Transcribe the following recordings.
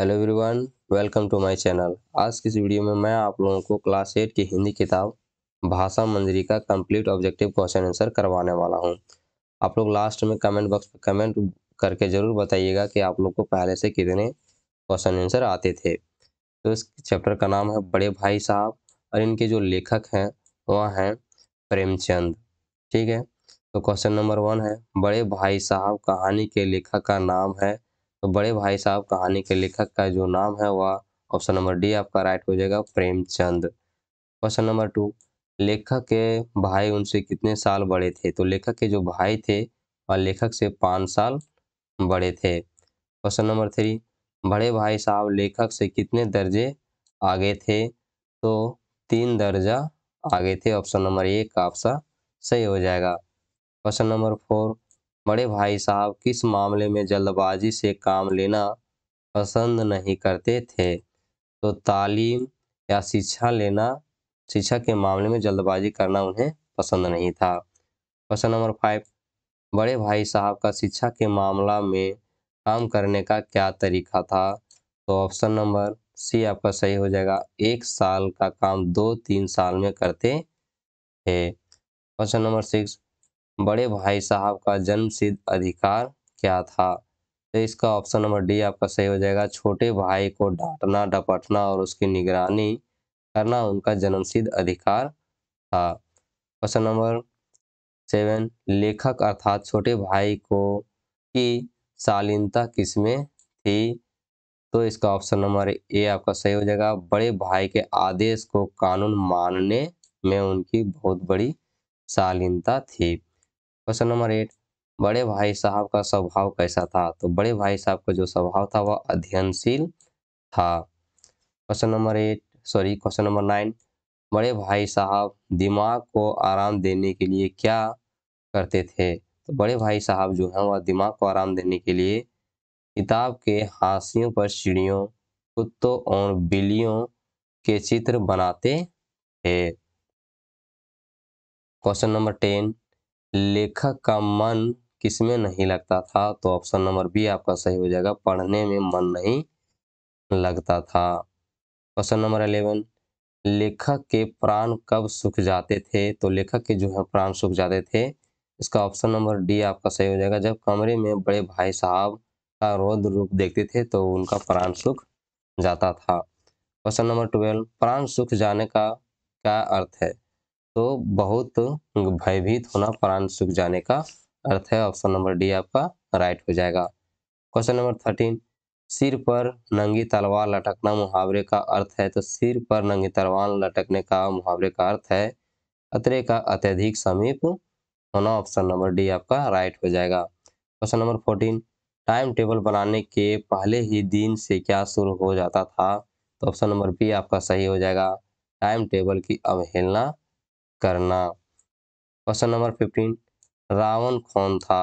hello everyone welcome to my channel आज की इस वीडियो में मैं आप लोगों को क्लास एट की हिंदी किताब भाषा मंजरी का कंप्लीट ऑब्जेक्टिव क्वेश्चन आंसर करवाने वाला हूं आप लोग लास्ट में कमेंट बॉक्स पर कमेंट करके ज़रूर बताइएगा कि आप लोग को पहले से कितने क्वेश्चन आंसर आते थे तो इस चैप्टर का नाम है बड़े भाई साहब और इनके जो लेखक हैं वह हैं प्रेमचंद ठीक है तो क्वेश्चन नंबर वन है बड़े भाई साहब कहानी के लेखक का नाम है तो बड़े भाई साहब कहानी के लेखक का जो नाम है वह ऑप्शन नंबर डी आपका राइट हो जाएगा प्रेमचंद क्वेश्चन नंबर टू लेखक के भाई उनसे कितने साल बड़े थे तो लेखक के जो भाई थे और लेखक से पाँच साल बड़े थे क्वेश्चन नंबर थ्री बड़े भाई साहब लेखक से कितने दर्जे आगे थे तो तीन दर्जा आगे थे ऑप्शन नंबर एक का आपसा सही हो जाएगा क्वेश्चन नंबर फोर बड़े भाई साहब किस मामले में जल्दबाजी से काम लेना पसंद नहीं करते थे तो तालीम या शिक्षा लेना शिक्षा के मामले में जल्दबाजी करना उन्हें पसंद नहीं था क्वेश्चन नंबर फाइव बड़े भाई साहब का शिक्षा के मामला में काम करने का क्या तरीका था तो ऑप्शन नंबर सी आपका सही हो जाएगा एक साल का काम दो तीन साल में करते थे क्वेश्चन नंबर सिक्स बड़े भाई साहब का जन्म सिद्ध अधिकार क्या था तो इसका ऑप्शन नंबर डी आपका सही हो जाएगा छोटे भाई को डांटना डपटना और उसकी निगरानी करना उनका जन्म सिद्ध अधिकार था क्वेश्चन नंबर सेवन लेखक अर्थात छोटे भाई को की शालीनता किसमें थी तो इसका ऑप्शन नंबर ए आपका सही हो जाएगा बड़े भाई के आदेश को कानून मानने में उनकी बहुत बड़ी शालीनता थी क्वेश्चन नंबर एट बड़े भाई साहब का स्वभाव कैसा था तो बड़े भाई साहब का जो स्वभाव था वह अध्ययनशील था question number eight sorry question number nine Bade Bhai साहब दिमाग को आराम देने के लिए क्या करते थे तो बड़े भाई साहब जो हैं वह दिमाग को आराम देने के लिए किताब के हाथियों पर सीढ़ियों कुत्तों और बिल्लियों के चित्र बनाते थे क्वेश्चन नंबर टेन लेखक का मन किसमें नहीं लगता था तो ऑप्शन नंबर बी आपका सही हो जाएगा पढ़ने में मन नहीं लगता था क्वेश्चन नंबर अलेवन लेखक के प्राण कब सूख जाते थे तो लेखक के जो है प्राण सूख जाते थे इसका ऑप्शन नंबर डी आपका सही हो जाएगा जब कमरे में बड़े भाई साहब का रोद रूप देखते थे तो उनका प्राण सूख जाता था क्वेश्चन नंबर ट्वेल्व प्राण सूख जाने का क्या अर्थ है तो बहुत भयभीत होना प्राण सुख जाने का अर्थ है ऑप्शन नंबर डी आपका राइट हो जाएगा क्वेश्चन नंबर थर्टीन सिर पर नंगी तलवार लटकना मुहावरे का अर्थ है तो सिर पर नंगी तलवार लटकने का मुहावरे का अर्थ है अतरे का अत्यधिक समीप होना ऑप्शन नंबर डी आपका राइट हो जाएगा question number fourteen time table बनाने के पहले ही दिन से क्या शुरू हो जाता था तो ऑप्शन नंबर बी आपका सही हो जाएगा टाइम टेबल की अवहेलना करना क्वेश्चन नंबर फिफ्टीन रावण कौन था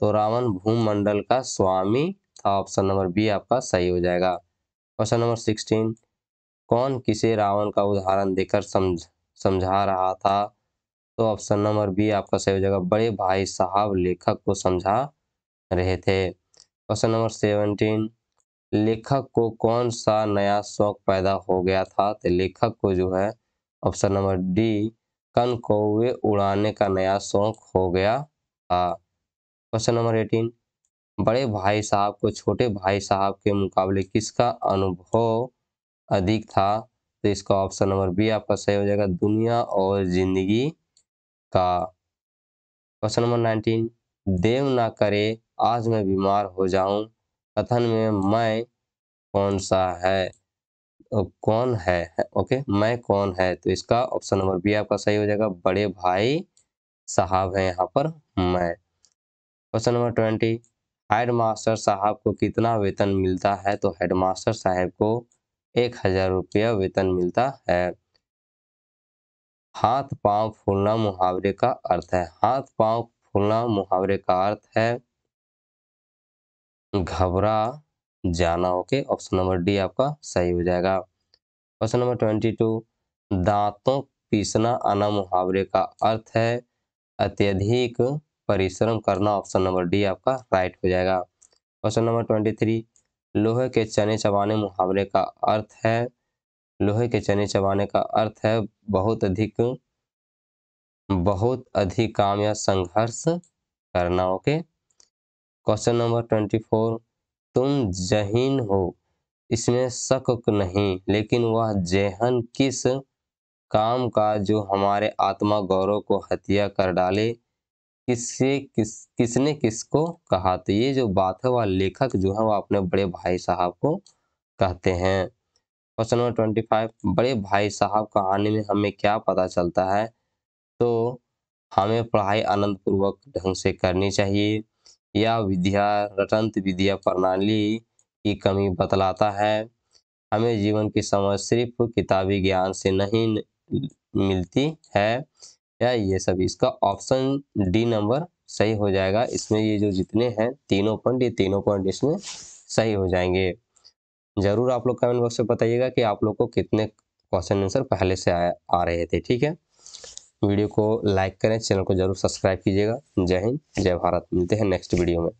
तो रावण भूमंडल का स्वामी था ऑप्शन नंबर बी आपका सही हो जाएगा क्वेश्चन नंबर सिक्सटीन कौन किसे रावण का उदाहरण देकर समझ समझा रहा था तो ऑप्शन नंबर बी आपका सही हो जाएगा बड़े भाई साहब लेखक को समझा रहे थे क्वेश्चन नंबर सेवनटीन लेखक को कौन सा नया शौक पैदा हो गया था तो लेखक को जो है ऑप्शन नंबर डी कन कौवे उड़ाने का नया शौक हो गया था क्वेश्चन नंबर एटीन बड़े भाई साहब को छोटे भाई साहब के मुकाबले किसका अनुभव अधिक था तो इसका ऑप्शन नंबर बी आपका सही हो जाएगा दुनिया और जिंदगी का क्वेश्चन नंबर नाइनटीन देव ना करे आज मैं बीमार हो जाऊं कथन में मैं कौन सा है कौन है ओके मैं कौन है तो इसका ऑप्शन नंबर बी आपका सही हो जाएगा बड़े भाई साहब है यहाँ पर मैं क्वेश्चन नंबर ट्वेंटी हेडमास्टर साहब को कितना वेतन मिलता है तो हेडमास्टर साहब को एक हजार रुपया वेतन मिलता है हाथ पांव फूलना मुहावरे का अर्थ है हाथ पांव फूलना मुहावरे का अर्थ है घबरा जाना ओके ऑप्शन नंबर डी आपका सही हो जाएगा क्वेश्चन नंबर ट्वेंटी टू दांतों पीसना आना मुहावरे का अर्थ है अत्यधिक परिश्रम करना ऑप्शन नंबर डी आपका राइट हो जाएगा क्वेश्चन नंबर ट्वेंटी थ्री लोहे के चने चबाने मुहावरे का अर्थ है लोहे के चने चबाने का अर्थ है बहुत अधिक बहुत अधिक काम या संघर्ष करना okay question number twenty four तुम जहीन हो इसमें शक नहीं लेकिन वह जहन किस काम का जो हमारे आत्मा गौरव को हत्या कर डाले किससे किस किसने किसको कहा तो ये जो बात है वह लेखक जो है वह अपने बड़े भाई साहब को कहते हैं क्वेश्चन नंबर ट्वेंटी फाइव बड़े भाई साहब कहानी में हमें क्या पता चलता है तो हमें पढ़ाई आनंदपूर्वक ढंग से करनी चाहिए या विद्या रटंत विद्या प्रणाली की कमी बतलाता है हमें जीवन की समझ सिर्फ किताबी ज्ञान से नहीं मिलती है या ये सब इसका ऑप्शन डी नंबर सही हो जाएगा इसमें ये जो जितने हैं तीनों पॉइंट ये तीनों पॉइंट इसमें सही हो जाएंगे जरूर आप लोग कमेंट बॉक्स में बताइएगा कि आप लोग को कितने क्वेश्चन आंसर पहले से आ, आ रहे थे ठीक है वीडियो को लाइक करें चैनल को जरूर सब्सक्राइब कीजिएगा जय हिंद जय भारत मिलते हैं नेक्स्ट वीडियो में